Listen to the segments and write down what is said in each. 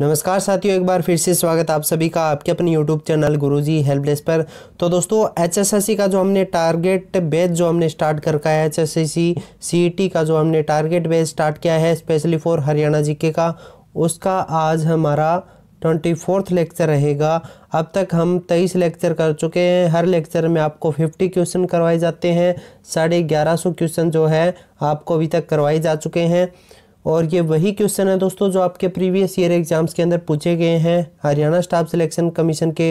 नमस्कार साथियों एक बार फिर से स्वागत आप सभी का आपके अपने यूट्यूब चैनल गुरुजी हेल्पलेस पर तो दोस्तों एचएसएससी का जो हमने टारगेट बेच जो हमने स्टार्ट कर रखा है एचएसएससी सीईटी e का जो हमने टारगेट बेच स्टार्ट किया है स्पेशली फॉर हरियाणा जीके का उसका आज हमारा ट्वेंटी फोर्थ लेक्चर रहेगा अब तक हम तेईस लेक्चर कर चुके हैं हर लेक्चर में आपको फिफ्टी क्वेश्चन करवाए जाते हैं साढ़े ग्यारह सौ क्वेश्चन जो है आपको अभी तक करवाए जा चुके हैं और ये वही क्वेश्चन है दोस्तों जो आपके प्रीवियस ईयर एग्ज़ाम्स के अंदर पूछे गए हैं हरियाणा स्टाफ सिलेक्शन कमीशन के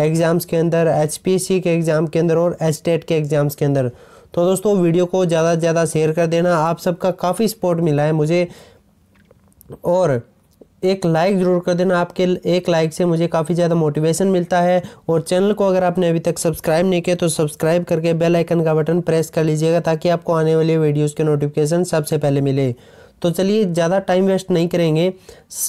एग्ज़ाम्स के अंदर एच के एग्ज़ाम के अंदर और एच e के एग्ज़ाम्स के अंदर तो दोस्तों वीडियो को ज़्यादा से ज़्यादा शेयर कर देना आप सबका काफ़ी सपोर्ट मिला है मुझे और एक लाइक ज़रूर कर देना आपके एक लाइक से मुझे काफ़ी ज़्यादा मोटिवेशन मिलता है और चैनल को अगर आपने अभी तक सब्सक्राइब नहीं किया तो सब्सक्राइब करके बेल आइकन का बटन प्रेस कर लीजिएगा ताकि आपको आने वाले वीडियोस के नोटिफिकेशन सबसे पहले मिले तो चलिए ज़्यादा टाइम वेस्ट नहीं करेंगे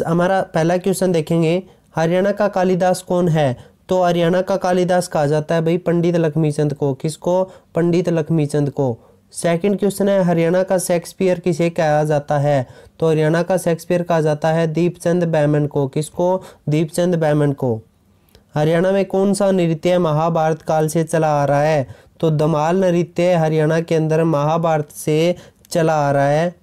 हमारा पहला क्वेश्चन देखेंगे हरियाणा का कालिदास कौन है तो हरियाणा का कालिदास कहा जाता है भाई पंडित लक्ष्मीचंद को किसको पंडित लक्ष्मीचंद को सेकंड क्वेश्चन है हरियाणा का शेक्सपियर किसे कहा जाता है तो हरियाणा का शेक्सपियर कहा जाता है दीपचंद बैमन को किसको दीपचंद बैमन को हरियाणा में कौन सा नृत्य महाभारत काल से चला आ रहा है तो दमाल नृत्य हरियाणा के अंदर महाभारत से चला आ रहा है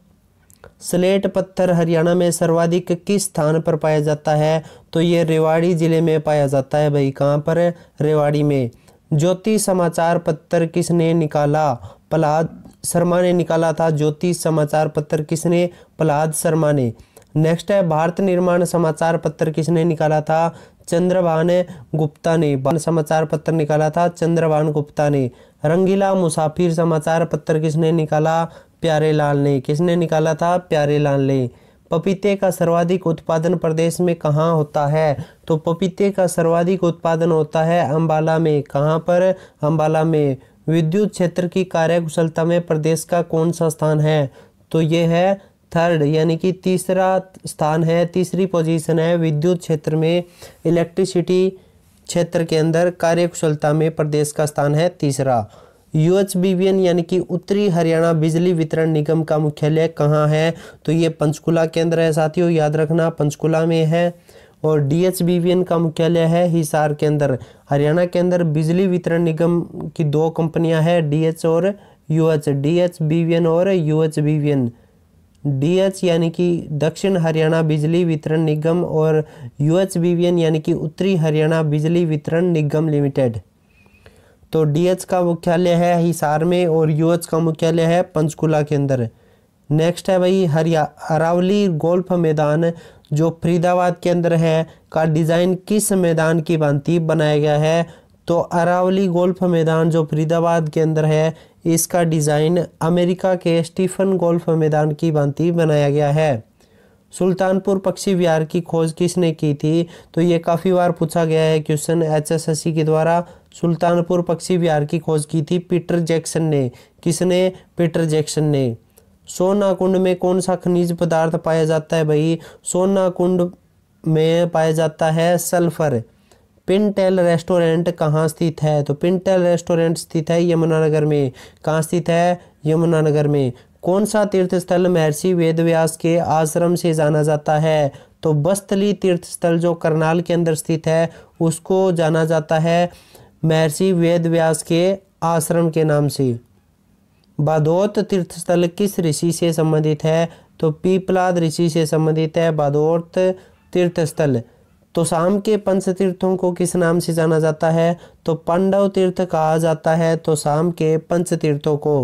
स्लेट पत्थर हरियाणा में सर्वाधिक किस स्थान पर पाया जाता है तो ये रेवाड़ी ज़िले में पाया जाता है भाई कहाँ पर रेवाड़ी में ज्योति समाचार पत्र किसने निकाला प्रहलाद शर्मा ने निकाला था ज्योति समाचार पत्र किसने प्रहलाद शर्मा ने नेक्स्ट है भारत निर्माण समाचार पत्र किसने निकाला था चंद्रभान गुप्ता ने समाचार पत्र निकाला था चंद्रभान गुप्ता ने रंगीला मुसाफिर समाचार पत्र किसने निकाला प्यारे लाल ने किसने निकाला था प्यारे लाल ने पपीते का सर्वाधिक उत्पादन प्रदेश में कहाँ होता है तो पपीते का सर्वाधिक उत्पादन होता है अंबाला में कहाँ पर अंबाला में विद्युत क्षेत्र की कार्यकुशलता में प्रदेश का कौन सा स्थान है तो ये है थर्ड यानी कि तीसरा स्थान है तीसरी पोजीशन है विद्युत क्षेत्र में इलेक्ट्रिसिटी क्षेत्र के अंदर कार्यकुशलता में प्रदेश का स्थान है तीसरा यू एच यानी कि उत्तरी हरियाणा बिजली वितरण निगम का मुख्यालय कहाँ है तो ये पंचकुला केंद्र है साथियों याद रखना पंचकुला में है और डी एच का मुख्यालय है हिसार के अंदर हरियाणा के अंदर बिजली वितरण निगम की दो कंपनियां हैं डी एच और यू एच डी एच और यू एच डीएच यानी कि दक्षिण हरियाणा बिजली वितरण निगम और यूएचबीवीएन यानी कि उत्तरी हरियाणा बिजली वितरण निगम लिमिटेड तो डीएच का मुख्यालय है हिसार में और यूएच का मुख्यालय है पंचकुला के अंदर नेक्स्ट है भाई हरिया अरावली गोल्फ मैदान जो फरीदाबाद के अंदर है का डिज़ाइन किस मैदान की भांति बनाया गया है तो अरावली गोल्फ मैदान जो फरीदाबाद के अंदर है इसका डिज़ाइन अमेरिका के स्टीफन गोल्फ मैदान की भांति बनाया गया है सुल्तानपुर पक्षी विहार की खोज किसने की थी तो ये काफ़ी बार पूछा गया है question H S S C के द्वारा सुल्तानपुर पक्षी विहार की खोज की थी पीटर जैक्सन ने किसने पीटर जैक्सन ने सोना कुंड में कौन सा खनिज पदार्थ पाया जाता है भाई सोना कुंड में पाया जाता है सल्फर पिंटेल रेस्टोरेंट कहाँ स्थित है तो पिंटेल रेस्टोरेंट स्थित है यमुनानगर में कहाँ स्थित है यमुनानगर में कौन सा तीर्थ स्थल महर्षि वेदव्यास के आश्रम से जाना जाता है तो बस्तली तीर्थ स्थल जो करनाल के अंदर स्थित है उसको जाना जाता है महर्षि वेदव्यास के आश्रम के नाम से बादौत तीर्थ स्थल किस ऋषि से संबंधित है तो पीपलाद ऋषि से संबंधित है बादौत तीर्थ स्थल तो शाम के पंच तीर्थों को किस नाम से जाना जाता है तो पांडव तीर्थ कहा जाता है तो शाम के पंच तीर्थों को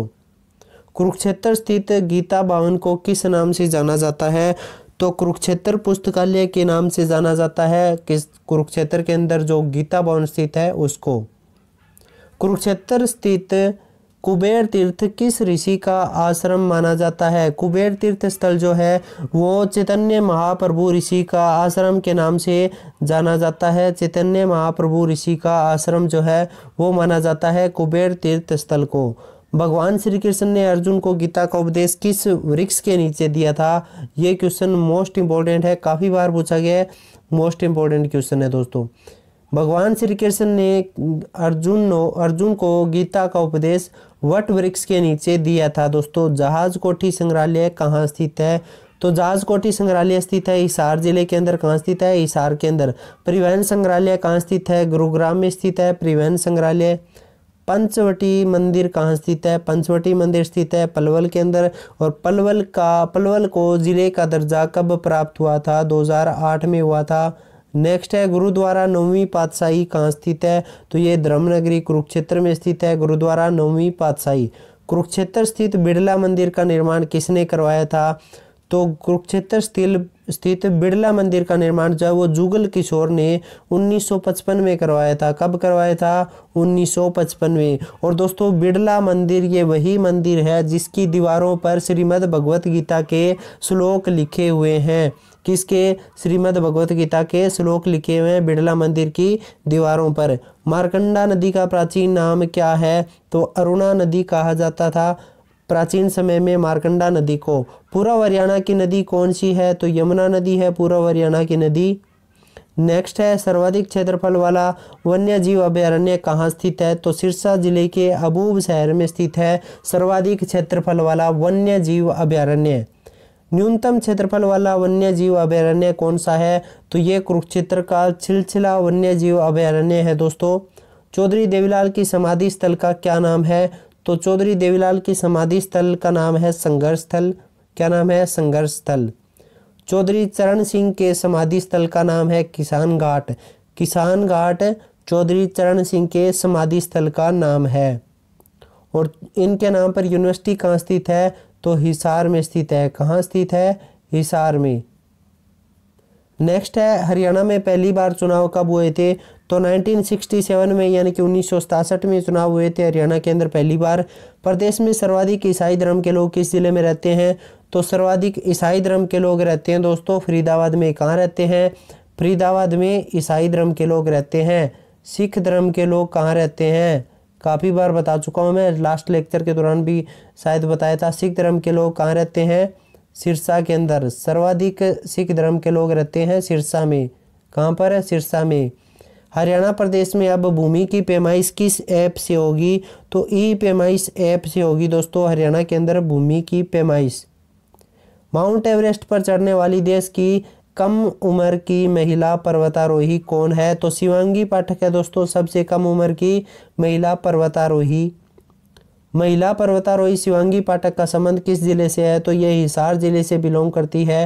कुरुक्षेत्र स्थित गीता भवन को किस नाम से जाना जाता है तो कुरुक्षेत्र पुस्तकालय के नाम से जाना जाता है किस कुरुक्षेत्र के अंदर जो गीता भवन स्थित है उसको कुरुक्षेत्र स्थित कुबेर तीर्थ किस ऋषि का आश्रम माना जाता है कुबेर तीर्थ स्थल जो है वो चैतन्य महाप्रभु ऋषि का आश्रम के नाम से जाना जाता है चैतन्य महाप्रभु ऋषि का आश्रम जो है वो माना जाता है कुबेर तीर्थ स्थल को भगवान श्री कृष्ण ने अर्जुन को गीता का उपदेश किस वृक्ष के नीचे दिया था ये क्वेश्चन मोस्ट इम्पोर्टेंट है काफ़ी बार पूछा गया है मोस्ट इम्पोर्टेंट क्वेश्चन है दोस्तों भगवान श्री कृष्ण ने अर्जुन नो अर्जुन को गीता का उपदेश वट वृक्ष के नीचे दिया था दोस्तों जहाज कोठी संग्रहालय कहाँ स्थित है तो जहाज कोठी संग्रहालय स्थित है हिसार जिले के अंदर कहाँ स्थित है हिसार के अंदर परिवहन संग्रहालय कहाँ स्थित है गुरुग्राम में स्थित है परिवहन संग्रहालय पंचवटी मंदिर कहाँ स्थित है पंचवटी मंदिर स्थित है पलवल के अंदर और पलवल का पलवल को ज़िले का दर्जा कब प्राप्त हुआ था दो में हुआ था नेक्स्ट है गुरुद्वारा नौवीं पातशाही कहाँ स्थित है तो ये धर्मनगरी कुरुक्षेत्र में स्थित है गुरुद्वारा नौवीं पातशाही कुरुक्षेत्र स्थित बिड़ला मंदिर का निर्माण किसने करवाया था तो कुरुक्षेत्र स्थित स्थित बिरला मंदिर का निर्माण जो है वो जुगल किशोर ने 1955 में करवाया था कब करवाया था 1955 में और दोस्तों बिड़ला मंदिर ये वही मंदिर है जिसकी दीवारों पर श्रीमद् भगवत गीता के श्लोक लिखे हुए हैं किसके श्रीमद् भगवत गीता के श्लोक लिखे हुए हैं बिड़ला मंदिर की दीवारों पर मारकंडा नदी का प्राचीन नाम क्या है तो अरुणा नदी कहा जाता था प्राचीन समय में मारकंडा नदी को पूर्व हरियाणा की नदी कौन सी है तो यमुना नदी है पूर्व हरियाणा की नदी नेक्स्ट है सर्वाधिक क्षेत्रफल वाला वन्य जीव अभयारण्य कहाँ स्थित है तो सिरसा जिले के अबूब शहर में स्थित है सर्वाधिक क्षेत्रफल वाला वन्य जीव अभयारण्य न्यूनतम क्षेत्रफल वाला वन्य जीव अभ्यारण्य कौन सा है तो ये कुरुक्षेत्र का छिलछिला वन्य जीव अभ्यारण्य है दोस्तों चौधरी देवीलाल की समाधि स्थल का क्या नाम है तो चौधरी देवीलाल की समाधि स्थल का नाम है संघर्ष स्थल क्या नाम है संघर्ष स्थल चौधरी चरण सिंह के समाधि स्थल का नाम है किसान घाट किसान घाट चौधरी चरण सिंह के समाधि स्थल का नाम है और इनके नाम पर यूनिवर्सिटी कहाँ स्थित है तो हिसार में स्थित है कहाँ स्थित है हिसार में नेक्स्ट है हरियाणा में पहली बार चुनाव कब हुए थे तो 1967 में यानी कि उन्नीस में चुनाव हुए थे हरियाणा के अंदर पहली बार प्रदेश में सर्वाधिक ईसाई धर्म के लोग किस ज़िले में रहते हैं तो सर्वाधिक ईसाई धर्म के लोग रहते हैं दोस्तों फरीदाबाद में कहाँ रहते हैं फरीदाबाद में ईसाई धर्म के लोग रहते हैं सिख धर्म के लोग कहाँ रहते हैं काफ़ी बार बता चुका हूँ मैं लास्ट लेक्चर के दौरान भी शायद बताया था सिख धर्म के लोग कहाँ रहते हैं सिरसा के अंदर सर्वाधिक सिख धर्म के लोग रहते हैं सिरसा में कहाँ पर है सिरसा में हरियाणा प्रदेश में अब भूमि की पेमाइश किस ऐप से होगी तो ई पेमाइश ऐप से होगी दोस्तों हरियाणा के अंदर भूमि की पेमाइश माउंट एवरेस्ट पर चढ़ने वाली देश की कम उम्र की महिला पर्वतारोही कौन है तो शिवांगी पाठक है दोस्तों सबसे कम उम्र की महिला पर्वतारोही महिला पर्वतारोही शिवांगी पाठक का संबंध किस जिले से है तो यह हिसार जिले से बिलोंग करती है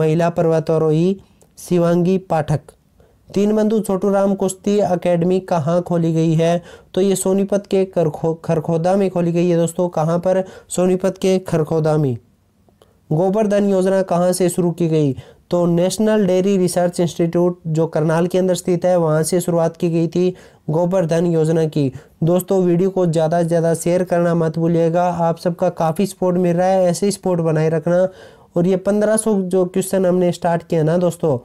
महिला पर्वतारोही शिवांगी पाठक तीन बंधु छोटू राम कुश्ती अकेडमी कहाँ खोली गई है तो ये सोनीपत के खरखो खरखोदा में खोली गई है दोस्तों कहाँ पर सोनीपत के खरखोदा में गोबर धन योजना कहाँ से शुरू की गई तो नेशनल डेयरी रिसर्च इंस्टीट्यूट जो करनाल के अंदर स्थित है वहाँ से शुरुआत की गई थी गोबर धन योजना की दोस्तों वीडियो को ज़्यादा से ज़्यादा शेयर करना मत भूलिएगा आप सबका काफ़ी सपोर्ट मिल रहा है ऐसे ही सपोर्ट बनाए रखना और ये पंद्रह सौ जो क्वेश्चन हमने स्टार्ट किया ना दोस्तों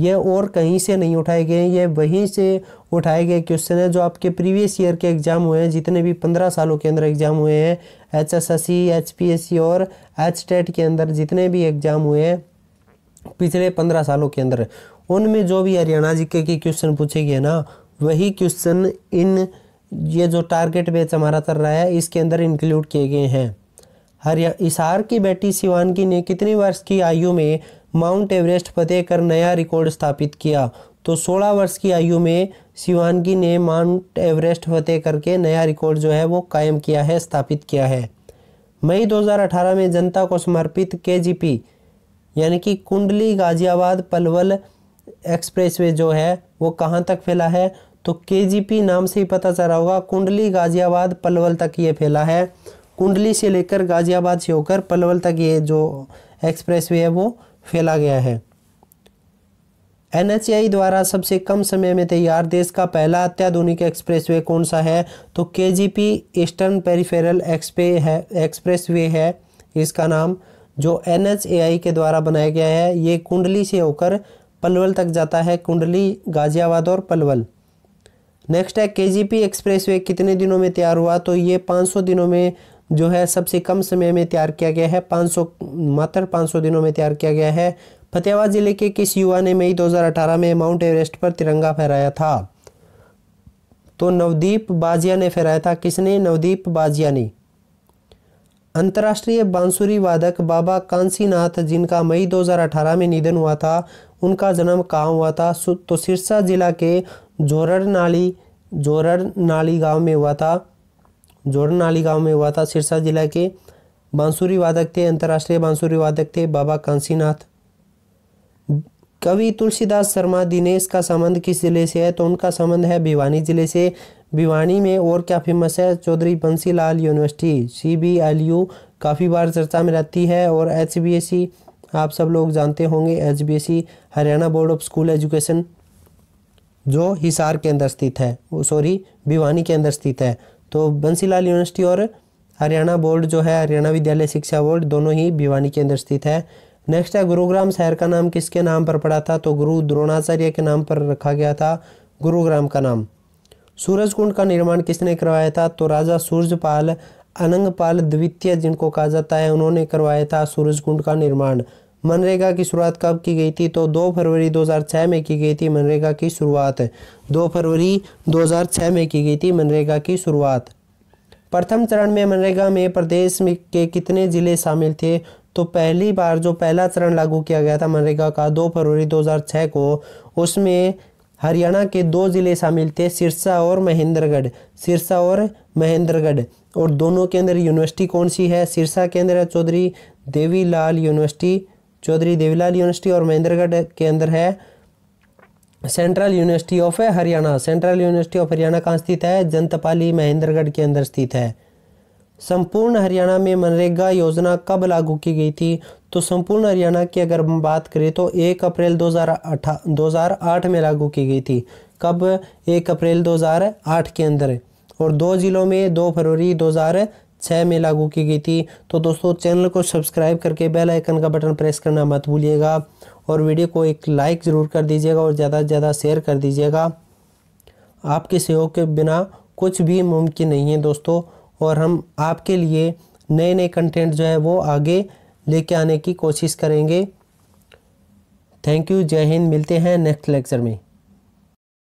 ये और कहीं से नहीं उठाए गए ये वहीं से उठाए गए क्वेश्चन है जो आपके प्रीवियस ईयर के एग्ज़ाम हुए हैं जितने भी पंद्रह सालों के अंदर एग्ज़ाम हुए हैं H S S C H P S C और एच टेट के अंदर जितने भी एग्ज़ाम हुए हैं पिछले पंद्रह सालों के अंदर उनमें जो भी हरियाणा जी के क्वेश्चन पूछे गए ना वही क्वेश्चन इन ये जो टारगेट बैच हमारा चल रहा है इसके अंदर इंक्लूड किए गए हैं हरिया इसार की बेटी शिवानगी ने कितने वर्ष की आयु में माउंट एवरेस्ट फतेह कर नया रिकॉर्ड स्थापित किया तो 16 वर्ष की आयु में शिवानगी ने माउंट एवरेस्ट फतेह करके नया रिकॉर्ड जो है वो कायम किया है स्थापित किया है मई 2018 में जनता को समर्पित के जी पी यानी कि कुंडली गाजियाबाद पलवल एक्सप्रेसवे जो है वो कहाँ तक फैला है तो के नाम से ही पता चला होगा कुंडली गाजियाबाद पलवल तक ये फैला है कुंडली से लेकर गाजियाबाद से होकर पलवल तक ये जो एक्सप्रेसवे है वो फैला गया है एनएचआई द्वारा सबसे कम समय में तैयार देश का पहला अत्याधुनिक एक्सप्रेसवे कौन सा है तो के ईस्टर्न पेरीफेरल एक्सपे है एक्सप्रेस है इसका नाम जो एन के द्वारा बनाया गया है ये कुंडली से होकर पलवल तक जाता है कुंडली गाजियाबाद और पलवल नेक्स्ट है के एक्सप्रेसवे कितने दिनों में तैयार हुआ तो ये 500 दिनों में जो है सबसे कम समय में तैयार किया गया है 500 मात्र सौ दिनों में तैयार किया गया है फतेहाबाद जिले के किस युवा ने मई 2018 में माउंट एवरेस्ट पर तिरंगा फहराया था तो नवदीप बाजिया ने फहराया था किसने नवदीप बाजिया ने अंतर्राष्ट्रीय बांसुरी वादक बाबा कांसीनाथ जिनका मई 2018 में निधन हुआ था उनका जन्म कहाँ हुआ था तो सिरसा जिला के जोरर नाली जोरर नाली गाँव में हुआ था जोरर नाली गाँव में हुआ था सिरसा जिला के बांसुरी वादक थे अंतर्राष्ट्रीय बांसुरी वादक थे बाबा कांसीनाथ कवि तुलसीदास शर्मा दिनेश का संबंध किस जिले से है तो उनका संबंध है भिवानी जिले से भिवानी में और क्या फेमस है Chaudhary Bansilal university C B L U काफ़ी बार चर्चा में रहती है और एच बी एस सी आप सब लोग जानते होंगे H B S C Haryana board of school education जो हिसार के अंदर स्थित है सॉरी भिवानी के अंदर स्थित है तो बंसीलाल यूनिवर्सिटी और हरियाणा बोर्ड जो है हरियाणा विद्यालय शिक्षा बोर्ड दोनों ही भिवानी के अंदर स्थित है नेक्स्ट है गुरुग्राम शहर का नाम किसके नाम पर पड़ा था तो गुरु द्रोणाचार्य के नाम पर रखा गया था गुरुग्राम का नाम सूरज कुंड का निर्माण किसने करवाया था तो राजा सूर्यपाल अनंगपाल द्वितीय जिनको कहा जाता है उन्होंने करवाया था सूरज कुंड का निर्माण मनरेगा की शुरुआत कब की गई थी तो 2 फरवरी 2006 में की गई थी मनरेगा की शुरुआत 2 फरवरी 2006 में की गई थी मनरेगा की शुरुआत प्रथम चरण में मनरेगा में प्रदेश में के कितने ज़िले शामिल थे तो पहली बार जो पहला चरण लागू किया गया था मनरेगा का दो फरवरी 2006 को उसमें हरियाणा के दो ज़िले शामिल थे सिरसा और महेंद्रगढ़ सिरसा और महेंद्रगढ़ और दोनों के अंदर यूनिवर्सिटी कौन सी है सिरसा के अंदर है चौधरी देवीलाल यूनिवर्सिटी चौधरी देवीलाल यूनिवर्सिटी और महेंद्रगढ़ के अंदर है central university of Haryana central university of Haryana कहाँ स्थित है जंतपाली महेंद्रगढ़ के अंदर स्थित है संपूर्ण हरियाणा में मनरेगा योजना कब लागू की गई थी तो संपूर्ण हरियाणा की अगर हम बात करें तो एक अप्रैल हज़ार आठ में लागू की गई थी कब एक अप्रैल 2008 के अंदर और दो जिलों में दो फरवरी 2006 में लागू की गई थी तो दोस्तों चैनल को सब्सक्राइब करके बेल आइकन का बटन प्रेस करना मत भूलिएगा और वीडियो को एक लाइक ज़रूर कर दीजिएगा और ज़्यादा से ज़्यादा शेयर कर दीजिएगा आपके सहयोग के बिना कुछ भी मुमकिन नहीं है दोस्तों और हम आपके लिए नए नए कंटेंट जो है वो आगे लेके आने की कोशिश करेंगे थैंक यू जय हिंद मिलते हैं नेक्स्ट लेक्चर में